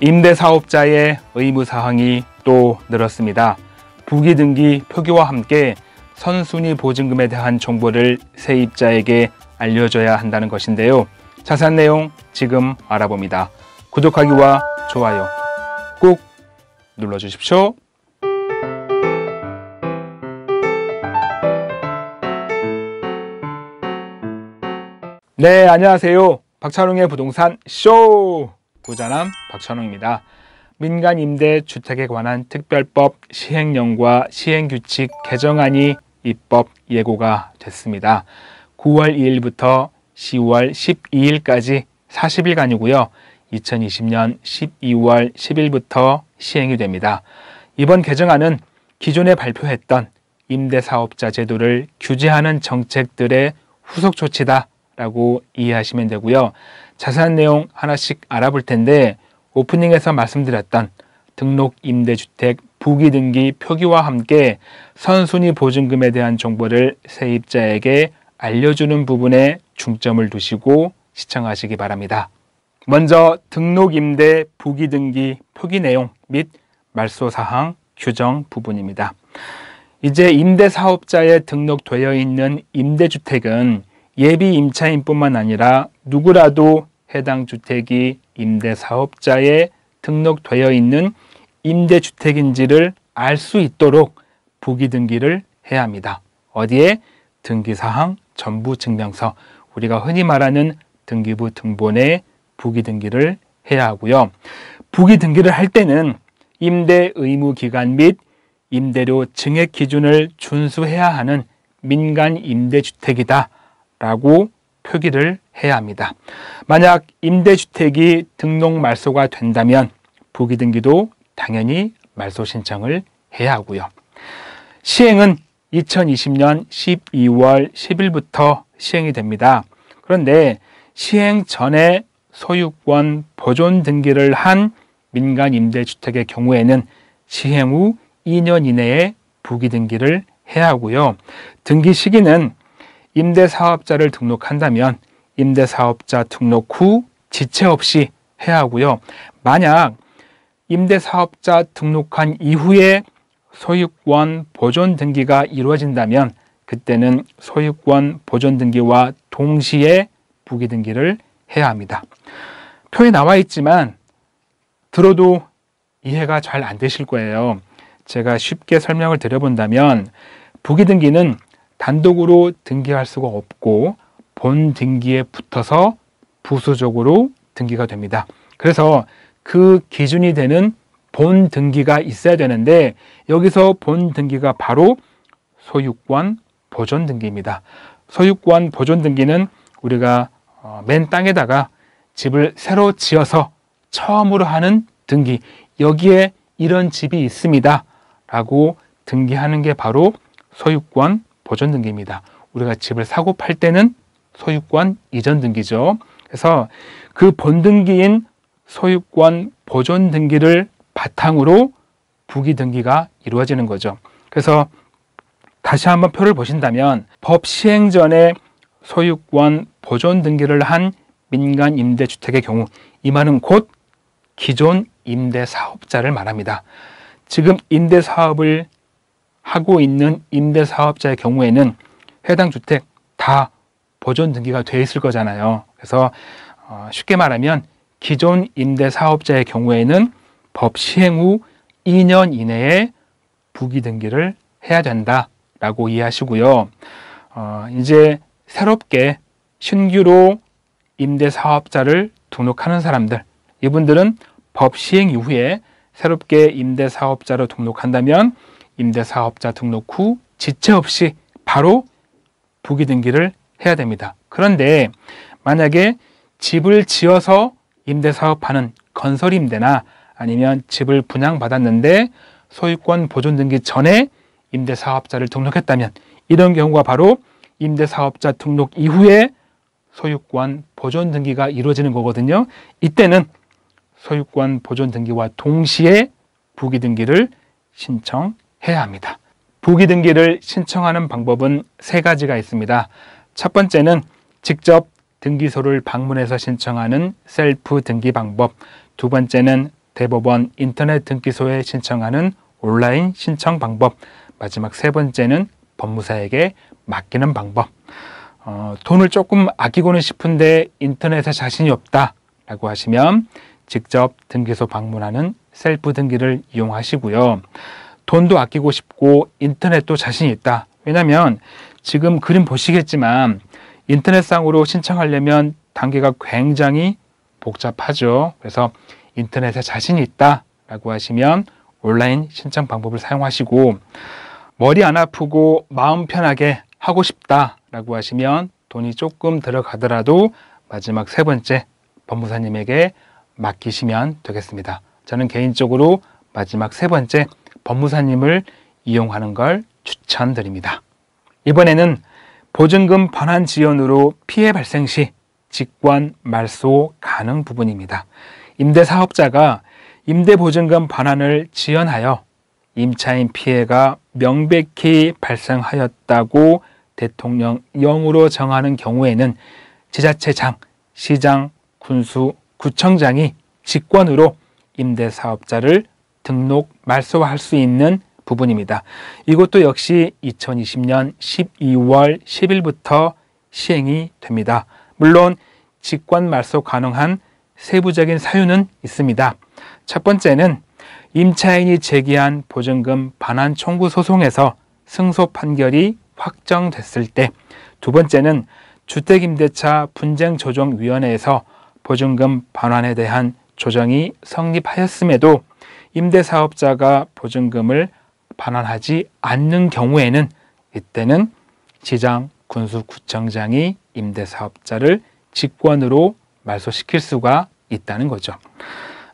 임대사업자의 의무사항이 또 늘었습니다. 부기등기 표기와 함께 선순위 보증금에 대한 정보를 세입자에게 알려줘야 한다는 것인데요. 자세한 내용 지금 알아봅니다. 구독하기와 좋아요 꼭 눌러주십시오. 네, 안녕하세요. 박찬웅의 부동산 쇼! 부자남 박찬웅입니다. 민간 임대 주택에 관한 특별법 시행령과 시행규칙 개정안이 입법 예고가 됐습니다. 9월 2일부터 10월 12일까지 40일간이고요. 2020년 12월 10일부터 시행이 됩니다. 이번 개정안은 기존에 발표했던 임대사업자 제도를 규제하는 정책들의 후속 조치다 라고 이해하시면 되고요. 자세한 내용 하나씩 알아볼 텐데 오프닝에서 말씀드렸던 등록 임대주택 부기 등기 표기와 함께 선순위 보증금에 대한 정보를 세입자에게 알려주는 부분에 중점을 두시고 시청하시기 바랍니다. 먼저 등록 임대 부기 등기 표기 내용 및 말소 사항 규정 부분입니다. 이제 임대 사업자에 등록되어 있는 임대주택은 예비 임차인뿐만 아니라 누구라도 해당 주택이 임대 사업자에 등록되어 있는 임대 주택인지를 알 수 있도록 부기 등기를 해야 합니다. 어디에 등기사항 전부 증명서 우리가 흔히 말하는 등기부 등본에 부기 등기를 해야 하고요. 부기 등기를 할 때는 임대 의무 기간 및 임대료 증액 기준을 준수해야 하는 민간 임대주택이다 라고 표기를 해야 합니다. 만약 임대주택이 등록 말소가 된다면 부기등기도 당연히 말소 신청을 해야 하고요. 시행은 2020년 12월 10일부터 시행이 됩니다. 그런데 시행 전에 소유권 보존 등기를 한 민간 임대주택의 경우에는 시행 후 2년 이내에 부기 등기를 해야 하고요. 등기 시기는 임대사업자를 등록한다면 임대사업자 등록 후 지체 없이 해야 하고요. 만약 임대사업자 등록한 이후에 소유권 보존 등기가 이루어진다면 그때는 소유권 보존 등기와 동시에 부기 등기를 해야 합니다. 표에 나와 있지만 들어도 이해가 잘 안 되실 거예요. 제가 쉽게 설명을 드려본다면 부기 등기는 단독으로 등기할 수가 없고 본 등기에 붙어서 부수적으로 등기가 됩니다. 그래서 그 기준이 되는 본 등기가 있어야 되는데 여기서 본 등기가 바로 소유권 보존 등기입니다. 소유권 보존 등기는 우리가 어, 맨 땅에다가 집을 새로 지어서 처음으로 하는 등기 여기에 이런 집이 있습니다 라고 등기하는 게 바로 소유권 보존 등기입니다. 우리가 집을 사고 팔 때는 소유권 이전 등기죠. 그래서 그 본등기인 소유권 보존 등기를 바탕으로 부기 등기가 이루어지는 거죠. 그래서 다시 한번 표를 보신다면 법 시행 전에 소유권 보존 등기를 한 민간 임대주택의 경우 이 말은 곧 기존 임대 사업자를 말합니다. 지금 임대 사업을 하고 있는 임대 사업자의 경우에는 해당 주택 다 보존 등기가 돼 있을 거잖아요. 그래서 어, 쉽게 말하면 기존 임대 사업자의 경우에는 법 시행 후 2년 이내에 부기 등기를 해야 된다라고 이해하시고요. 어, 이제 새롭게 신규로 임대 사업자를 등록하는 사람들, 이분들은 법 시행 이후에 새롭게 임대 사업자로 등록한다면 임대사업자 등록 후 지체 없이 바로 부기 등기를 해야 됩니다. 그런데 만약에 집을 지어서 임대 사업하는 건설 임대나 아니면 집을 분양받았는데 소유권 보존 등기 전에 임대 사업자를 등록했다면 이런 경우가 바로 임대 사업자 등록 이후에 소유권 보존 등기가 이루어지는 거거든요. 이때는 소유권 보존 등기와 동시에 부기 등기를 신청 해야 합니다. 부기 등기를 신청하는 방법은 세 가지가 있습니다. 첫 번째는 직접 등기소를 방문해서 신청하는 셀프 등기 방법. 두 번째는 대법원 인터넷 등기소에 신청하는 온라인 신청 방법. 마지막 세 번째는 법무사에게 맡기는 방법. 어, 돈을 조금 아끼고는 싶은데 인터넷에 자신이 없다라고 하시면 직접 등기소 방문하는 셀프 등기를 이용하시고요. 돈도 아끼고 싶고 인터넷도 자신 있다. 왜냐면 지금 그림 보시겠지만 인터넷상으로 신청하려면 단계가 굉장히 복잡하죠. 그래서 인터넷에 자신이 있다라고 하시면 온라인 신청 방법을 사용하시고 머리 안 아프고 마음 편하게 하고 싶다라고 하시면 돈이 조금 들어가더라도 마지막 세 번째 법무사님에게 맡기시면 되겠습니다. 저는 개인적으로 마지막 세 번째 법무사님을 이용하는 걸 추천드립니다. 이번에는 보증금 반환 지연으로 피해 발생 시 직권 말소 가능 부분입니다. 임대 사업자가 임대 보증금 반환을 지연하여 임차인 피해가 명백히 발생하였다고 대통령 영으로 정하는 경우에는 지자체장, 시장, 군수, 구청장이 직권으로 임대사업자를 등록 말소화할 수 있는 부분입니다. 이것도 역시 2020년 12월 10일부터 시행이 됩니다. 물론 직권 말소 가능한 세부적인 사유는 있습니다. 첫 번째는 임차인이 제기한 보증금 반환 청구 소송에서 승소 판결이 확정됐을 때, 두 번째는 주택임대차 분쟁조정위원회에서 보증금 반환에 대한 조정이 성립하였음에도 임대사업자가 보증금을 반환하지 않는 경우에는 이때는 지장, 군수, 구청장이 임대사업자를 직권으로 말소시킬 수가 있다는 거죠.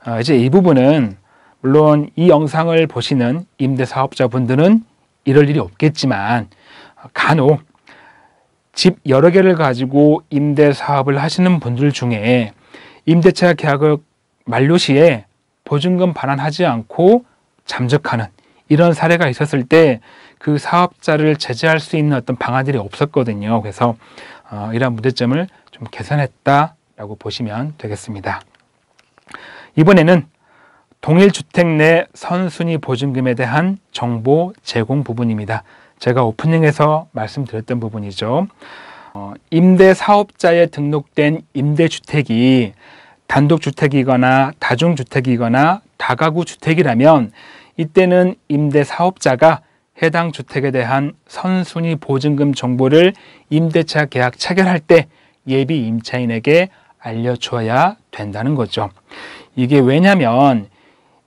어, 이제 이 부분은 물론 이 영상을 보시는 임대사업자분들은 이럴 일이 없겠지만 간혹 집 여러 개를 가지고 임대 사업을 하시는 분들 중에 임대차 계약을 만료 시에 보증금 반환하지 않고 잠적하는 이런 사례가 있었을 때 그 사업자를 제재할 수 있는 어떤 방안들이 없었거든요. 그래서 어, 이러한 문제점을 좀 개선했다라고 보시면 되겠습니다. 이번에는 동일 주택 내 선순위 보증금에 대한 정보 제공 부분입니다. 제가 오프닝에서 말씀드렸던 부분이죠. 어, 임대 사업자에 등록된 임대주택이 단독주택이거나 다중주택이거나 다가구 주택이라면 이때는 임대 사업자가 해당 주택에 대한 선순위 보증금 정보를 임대차 계약 체결할 때 예비 임차인에게 알려줘야 된다는 거죠. 이게 왜냐면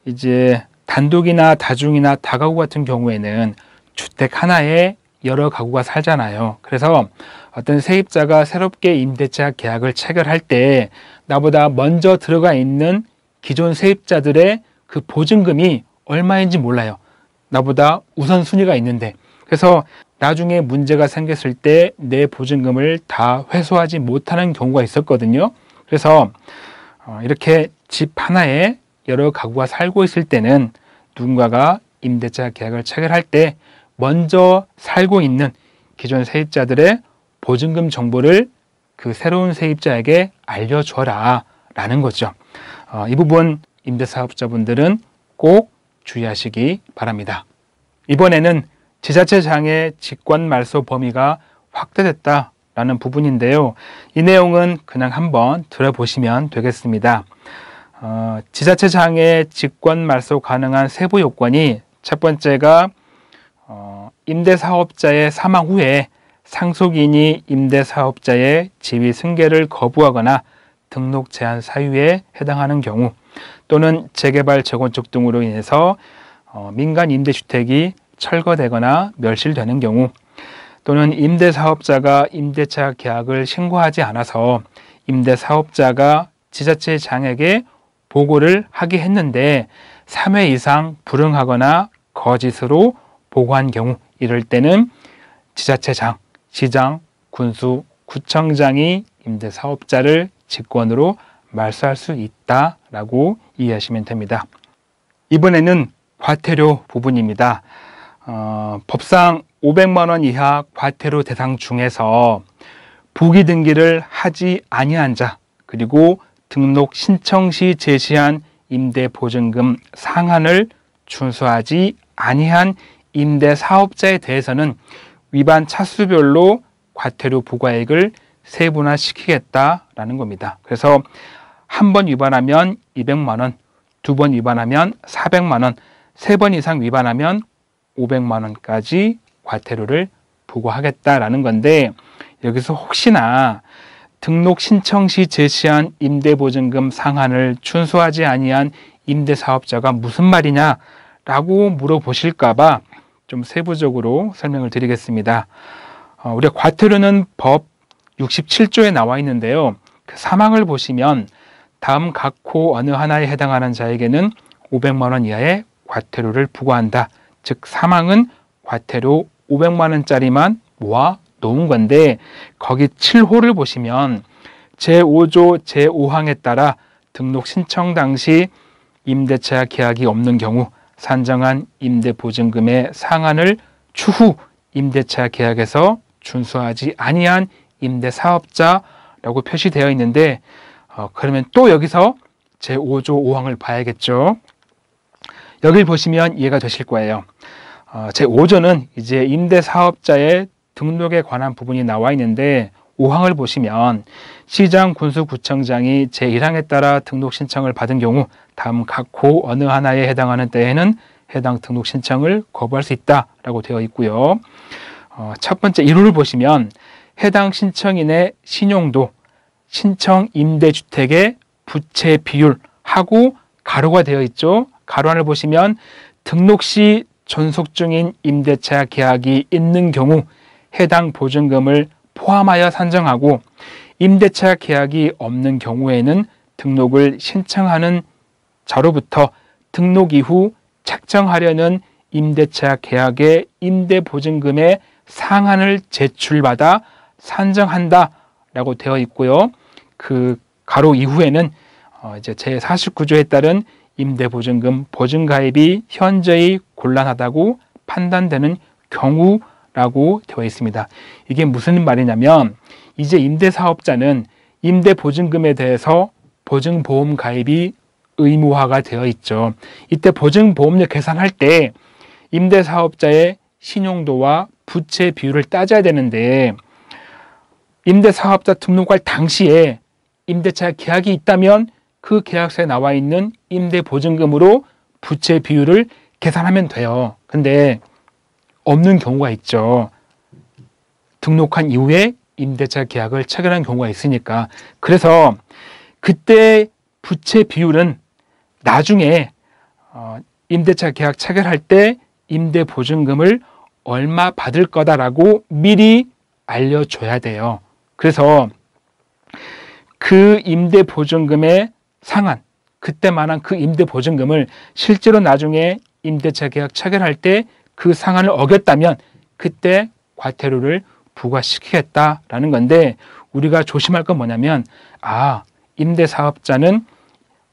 이제 단독이나 다중이나 다가구 같은 경우에는 주택 하나에 여러 가구가 살잖아요. 그래서 어떤 세입자가 새롭게 임대차 계약을 체결할 때 나보다 먼저 들어가 있는 기존 세입자들의 그 보증금이 얼마인지 몰라요. 나보다 우선순위가 있는데. 그래서 나중에 문제가 생겼을 때 내 보증금을 다 회수하지 못하는 경우가 있었거든요. 그래서 어, 이렇게 집 하나에 여러 가구가 살고 있을 때는 누군가가 임대차 계약을 체결할 때 먼저 살고 있는 기존 세입자들의 보증금 정보를 그 새로운 세입자에게 알려줘라 라는 거죠. 어, 이 부분 임대사업자분들은 꼭 주의하시기 바랍니다. 이번에는 지자체장의 직권 말소 범위가 확대됐다라는 부분인데요. 이 내용은 그냥 한번 들어보시면 되겠습니다. 어, 지자체장의 직권 말소 가능한 세부 요건이 첫 번째가 임대사업자의 사망 후에 상속인이 임대사업자의 지위 승계를 거부하거나 등록 제한 사유에 해당하는 경우 또는 재개발, 재건축 등으로 인해서 어, 민간 임대주택이 철거되거나 멸실되는 경우 또는 임대사업자가 임대차 계약을 신고하지 않아서 임대사업자가 지자체장에게 보고를 하게 했는데 3회 이상 불응하거나 거짓으로 보고한 경우 이럴 때는 지자체장, 시장, 군수, 구청장이 임대 사업자를 직권으로 말소할 수 있다라고 이해하시면 됩니다. 이번에는 과태료 부분입니다. 어, 법상 500만 원 이하 과태료 대상 중에서 부기 등기를 하지 아니한 자 그리고 등록 신청 시 제시한 임대 보증금 상한을 준수하지 아니한 임대 사업자에 대해서는 위반 차수별로 과태료 부과액을 세분화시키겠다라는 겁니다. 그래서 한 번 위반하면 200만 원, 두 번 위반하면 400만 원, 세 번 이상 위반하면 500만 원까지 과태료를 부과하겠다라는 건데 여기서 혹시나 등록 신청 시 제시한 임대보증금 상한을 준수하지 아니한 임대사업자가 무슨 말이냐라고 물어보실까봐 좀 세부적으로 설명을 드리겠습니다. 어, 우리 과태료는 법 67조에 나와 있는데요. 그 사망을 보시면 다음 각호 어느 하나에 해당하는 자에게는 500만 원 이하의 과태료를 부과한다. 즉 사망은 과태료 500만 원짜리만 모아 놓은 건데 거기 7호를 보시면 제5조 제5항에 따라 등록 신청 당시 임대차 계약이 없는 경우 산정한 임대 보증금의 상한을 추후 임대차 계약에서 준수하지 아니한 임대 사업자라고 표시되어 있는데 어, 그러면 또 여기서 제5조 5항을 봐야겠죠. 여길 보시면 이해가 되실 거예요. 어, 제5조는 이제 임대 사업자의 등록에 관한 부분이 나와 있는데 5항을 보시면 시장 군수구청장이 제1항에 따라 등록 신청을 받은 경우 다음 각고 어느 하나에 해당하는 때에는 해당 등록 신청을 거부할 수 있다라고 되어 있고요. 어, 첫 번째 1호를 보시면 해당 신청인의 신용도 신청 임대주택의 부채 비율 하고 가로가 되어 있죠. 가로 안을 보시면 등록 시 존속 중인 임대차 계약이 있는 경우 해당 보증금을 포함하여 산정하고 임대차 계약이 없는 경우에는 등록을 신청하는 자로부터 등록 이후 책정하려는 임대차 계약의 임대 보증금의 상한을 제출받아 산정한다 라고 되어 있고요. 그 가로 이후에는 어, 이제 제49조에 따른 임대 보증금 보증가입이 현저히 곤란하다고 판단되는 경우 라고 되어 있습니다. 이게 무슨 말이냐면 이제 임대사업자는 임대보증금에 대해서 보증보험 가입이 의무화가 되어 있죠. 이때 보증보험료 계산할 때 임대사업자의 신용도와 부채 비율을 따져야 되는데 임대사업자 등록할 당시에 임대차 계약이 있다면 그 계약서에 나와 있는 임대보증금으로 부채 비율을 계산하면 돼요. 근데 없는 경우가 있죠. 등록한 이후에 임대차 계약을 체결한 경우가 있으니까. 그래서 그때 부채 비율은 나중에 어, 임대차 계약 체결할 때 임대 보증금을 얼마 받을 거다라고 미리 알려줘야 돼요. 그래서 그 임대 보증금의 상한, 그때만한 그 임대 보증금을 실제로 나중에 임대차 계약 체결할 때그 상한을 어겼다면 그때 과태료를 부과시키겠다라는 건데 우리가 조심할 건 뭐냐면 아 임대 사업자는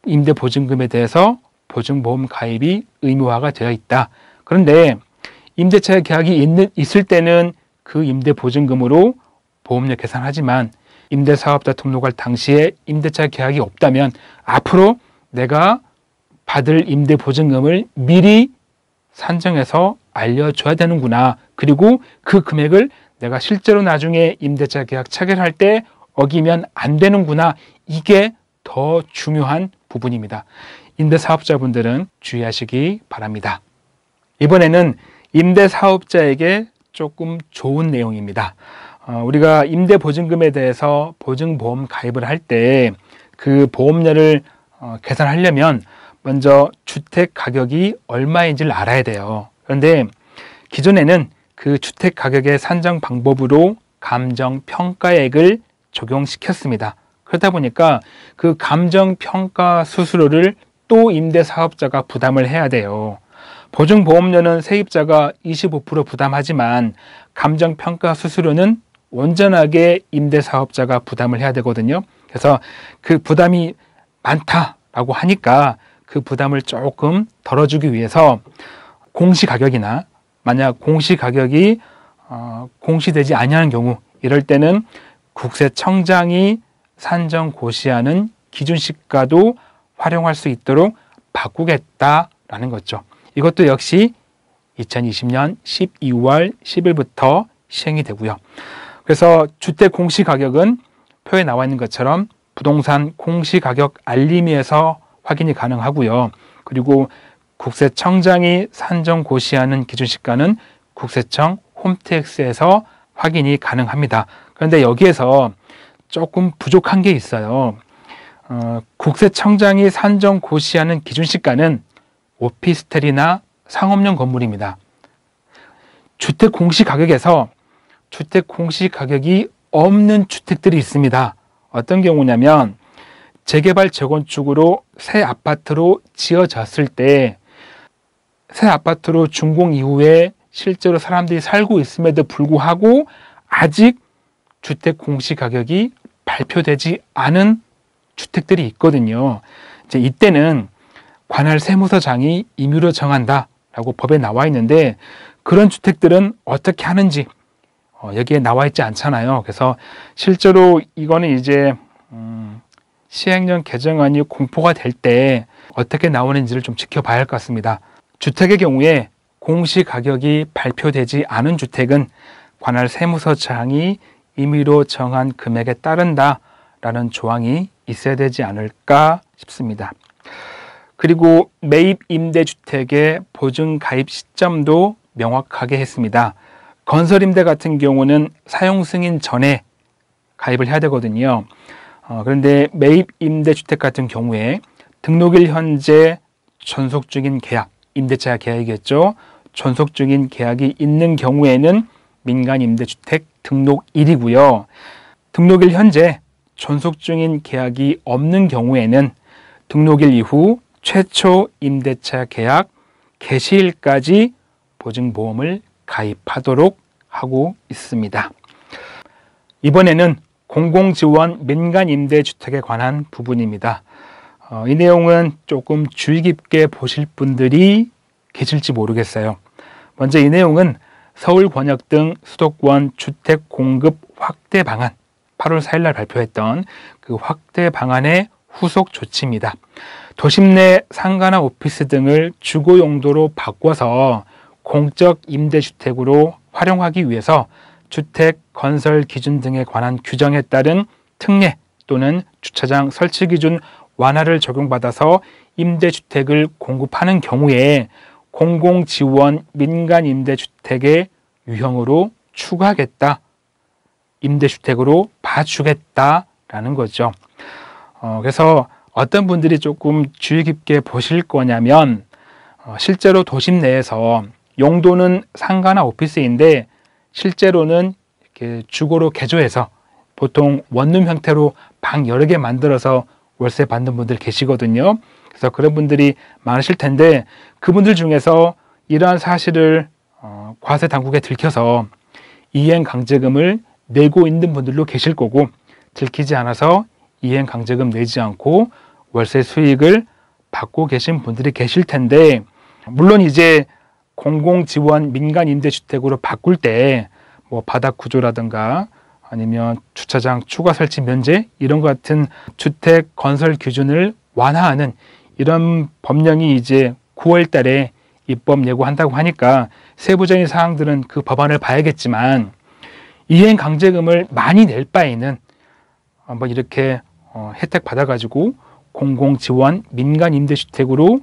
임대 보증금에 대해서 보증보험 가입이 의무화가 되어 있다. 그런데 임대차 계약이 있는, 있을 때는 그 임대 보증금으로 보험료 계산하지만 임대 사업자 등록할 당시에 임대차 계약이 없다면 앞으로 내가 받을 임대 보증금을 미리 산정해서 알려줘야 되는구나. 그리고 그 금액을 내가 실제로 나중에 임대차 계약 체결할 때 어기면 안 되는구나. 이게 더 중요한 부분입니다. 임대 사업자분들은 주의하시기 바랍니다. 이번에는 임대 사업자에게 조금 좋은 내용입니다. 어, 우리가 임대 보증금에 대해서 보증보험 가입을 할 때 그 보험료를 어, 계산하려면 먼저 주택 가격이 얼마인지를 알아야 돼요. 그런데 기존에는 그 주택 가격의 산정 방법으로 감정 평가액을 적용시켰습니다. 그러다 보니까 그 감정 평가 수수료를 또 임대 사업자가 부담을 해야 돼요. 보증 보험료는 세입자가 25% 부담하지만 감정 평가 수수료는 온전하게 임대 사업자가 부담을 해야 되거든요. 그래서 그 부담이 많다라고 하니까 그 부담을 조금 덜어주기 위해서 공시 가격이나 만약 공시 가격이 어, 공시되지 아니하는 경우 이럴 때는 국세청장이 산정 고시하는 기준 시가도 활용할 수 있도록 바꾸겠다라는 거죠. 이것도 역시 2020년 12월 10일부터 시행이 되고요. 그래서 주택 공시 가격은 표에 나와 있는 것처럼 부동산 공시 가격 알림에서 확인이 가능하고요. 그리고 국세청장이 산정 고시하는 기준시가는 국세청 홈택스에서 확인이 가능합니다. 그런데 여기에서 조금 부족한 게 있어요. 어, 국세청장이 산정 고시하는 기준시가는 오피스텔이나 상업용 건물입니다. 주택 공시 가격에서 주택 공시 가격이 없는 주택들이 있습니다. 어떤 경우냐면 재개발 재건축으로 새 아파트로 지어졌을 때 새 아파트로 준공 이후에 실제로 사람들이 살고 있음에도 불구하고 아직 주택 공시 가격이 발표되지 않은 주택들이 있거든요. 이제 이때는 관할 세무서장이 임의로 정한다라고 법에 나와 있는데 그런 주택들은 어떻게 하는지 어, 여기에 나와 있지 않잖아요. 그래서 실제로 이거는 이제 음, 시행령 개정안이 공포가 될 때 어떻게 나오는지를 좀 지켜봐야 할 것 같습니다. 주택의 경우에 공시 가격이 발표되지 않은 주택은 관할 세무서장이 임의로 정한 금액에 따른다라는 조항이 있어야 되지 않을까 싶습니다. 그리고 매입 임대주택의 보증 가입 시점도 명확하게 했습니다. 건설 임대 같은 경우는 사용 승인 전에 가입을 해야 되거든요. 어, 그런데 매입 임대주택 같은 경우에 등록일 현재 전속 중인 계약, 임대차 계약이겠죠. 전속 중인 계약이 있는 경우에는 민간 임대주택 등록일이고요. 등록일 현재 전속 중인 계약이 없는 경우에는 등록일 이후 최초 임대차 계약 개시일까지 보증보험을 가입하도록 하고 있습니다. 이번에는 공공지원 민간임대주택에 관한 부분입니다. 어, 이 내용은 조금 주의 깊게 보실 분들이 계실지 모르겠어요. 먼저 이 내용은 서울권역 등 수도권 주택 공급 확대 방안, 8월 4일날 발표했던 그 확대 방안의 후속 조치입니다. 도심 내 상가나 오피스 등을 주거 용도로 바꿔서 공적 임대주택으로 활용하기 위해서 주택 건설 기준 등에 관한 규정에 따른 특례 또는 주차장 설치 기준 완화를 적용받아서 임대주택을 공급하는 경우에 공공지원 민간 임대주택의 유형으로 추가하겠다. 임대주택으로 봐주겠다라는 거죠. 어, 그래서 어떤 분들이 조금 주의 깊게 보실 거냐면 어, 실제로 도심 내에서 용도는 상가나 오피스인데 실제로는 이렇게 주고로 개조해서 보통 원룸 형태로 방 여러 개 만들어서 월세 받는 분들 계시거든요. 그래서 그런 분들이 많으실 텐데 그분들 중에서 이러한 사실을 어, 과세 당국에 들켜서 이행 강제금을 내고 있는 분들도 계실 거고 들키지 않아서 이행 강제금 내지 않고 월세 수익을 받고 계신 분들이 계실 텐데 물론 이제 공공 지원 민간 임대주택으로 바꿀 때 뭐 바닥 구조라든가 아니면 주차장 추가 설치 면제 이런 것 같은 주택 건설 기준을 완화하는 이런 법령이 이제 9월 달에 입법 예고한다고 하니까 세부적인 사항들은 그 법안을 봐야겠지만 이행 강제금을 많이 낼 바에는 한번 이렇게 어, 혜택 받아가지고 공공 지원 민간 임대주택으로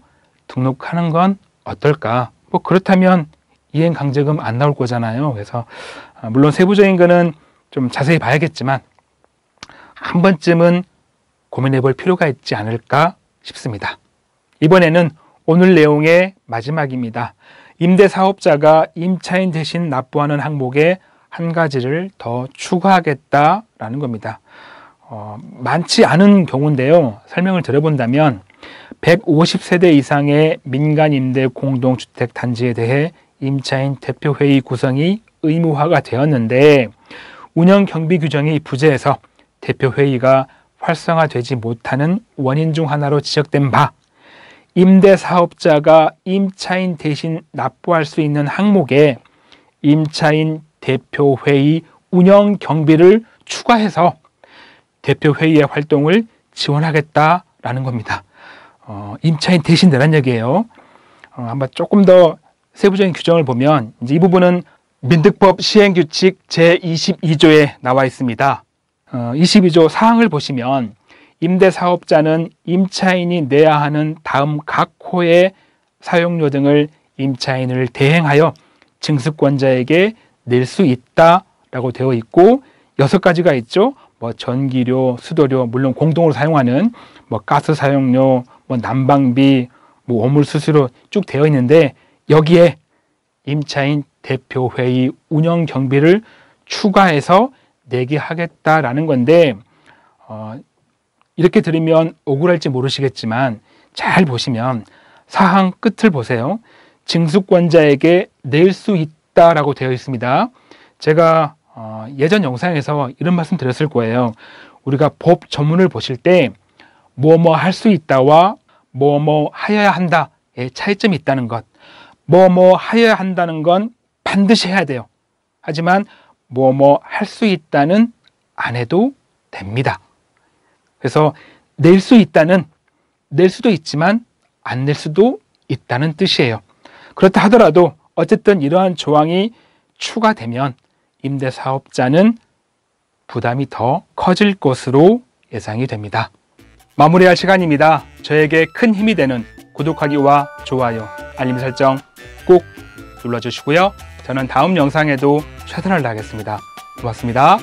등록하는 건 어떨까 뭐 그렇다면 이행 강제금 안 나올 거잖아요. 그래서 아, 물론 세부적인 거는 좀 자세히 봐야겠지만 한 번쯤은 고민해 볼 필요가 있지 않을까 싶습니다. 이번에는 오늘 내용의 마지막입니다. 임대 사업자가 임차인 대신 납부하는 항목에 한 가지를 더 추가하겠다라는 겁니다. 어, 많지 않은 경우인데요. 설명을 드려본다면 150세대 이상의 민간 임대 공동주택 단지에 대해 임차인 대표회의 구성이 의무화가 되었는데 운영 경비 규정이 부재해서 대표회의가 활성화되지 못하는 원인 중 하나로 지적된 바 임대 사업자가 임차인 대신 납부할 수 있는 항목에 임차인 대표회의 운영 경비를 추가해서 대표회의의 활동을 지원하겠다라는 겁니다. 어, 임차인 대신 내란 얘기예요. 어, 한번 조금 더 세부적인 규정을 보면 이제 이 부분은 민득법 시행규칙 제22조에 나와 있습니다. 어, 22조 사항을 보시면 임대사업자는 임차인이 내야 하는 다음 각 호의 사용료 등을 임차인을 대행하여 증습권자에게낼 수 있다라고 되어 있고 여섯 가지가 있죠. 뭐 전기료, 수도료, 물론 공동으로 사용하는 뭐 가스 사용료, 뭐 난방비, 뭐 오물 수수료 쭉 되어 있는데 여기에 임차인 대표회의 운영 경비를 추가해서 내게 하겠다라는 건데 어, 이렇게 들으면 억울할지 모르시겠지만 잘 보시면 사항 끝을 보세요. 징수권자에게 낼 수 있다라고 되어 있습니다. 제가 어, 예전 영상에서 이런 말씀 드렸을 거예요. 우리가 법 전문을 보실 때 뭐뭐 할 수 있다와 뭐뭐 뭐 하여야 한다의 차이점이 있다는 것. 뭐뭐 뭐 하여야 한다는 건 반드시 해야 돼요. 하지만 뭐뭐 할 수 있다는 안 해도 됩니다. 그래서 낼 수 있다는 낼 수도 있지만 안 낼 수도 있다는 뜻이에요. 그렇다 하더라도 어쨌든 이러한 조항이 추가되면 임대사업자는 부담이 더 커질 것으로 예상이 됩니다. 마무리할 시간입니다. 저에게 큰 힘이 되는 구독하기와 좋아요, 알림 설정 꼭 눌러주시고요. 저는 다음 영상에도 최선을 다하겠습니다. 고맙습니다.